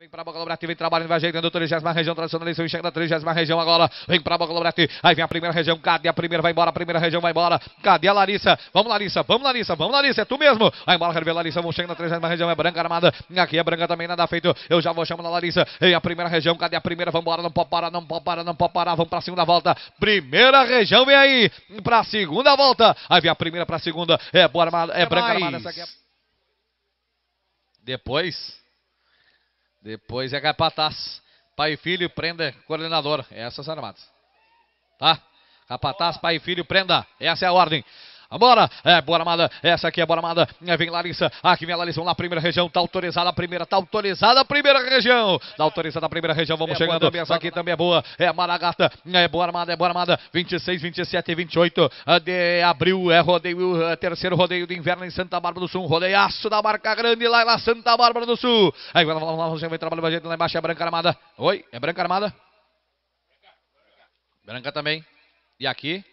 Vem para a bola, Lobrati, vem trabalhando, vai ajeitando, 30 região tradicionalista, enxerga da 30 região agora, vem para a bola, Lobrati, aí vem a primeira região, cadê a primeira, vai embora, a primeira região vai embora, cadê a Larissa? Vamos Larissa, vamos Larissa, vamos Larissa, é tu mesmo, vai embora, quero ver Larissa, vamos chegando na 30 região, é branca armada, aqui é branca também, nada feito, eu já vou chamando a Larissa, vem a primeira região, cadê a primeira, vamos embora, não pode parar, não pode parar, não pode parar, vamos para a segunda volta, primeira região, vem aí, para a segunda volta, aí vem a primeira para a segunda, é, boa armada, é, é branca mais. armada, essa aqui é... Depois... Depois é capataz. Pai e filho, prenda, coordenador. Essas armadas. Tá? Capataz, pai e filho, prenda. Essa é a ordem. Bora, é, bora, amada. Essa aqui é bora, amada. É, vem Larissa. Aqui vem a Larissa. Vamos lá, primeira região. Tá autorizada a primeira. Tá autorizada a primeira região. Tá autorizada a primeira região. Vamos é chegando. Boa, essa aqui também é boa. É Maragata. É bora, amada. É bora, amada. 26, 27 e 28 de abril. É rodeio. É, terceiro rodeio de inverno em Santa Bárbara do Sul. Um rodeiaço da marca grande lá, lá Santa Bárbara do Sul. Aí vamos lá, vamos lá, vai lá. Vai gente lá embaixo. É Branca Armada. Oi? É Branca Armada? Branca também. E aqui?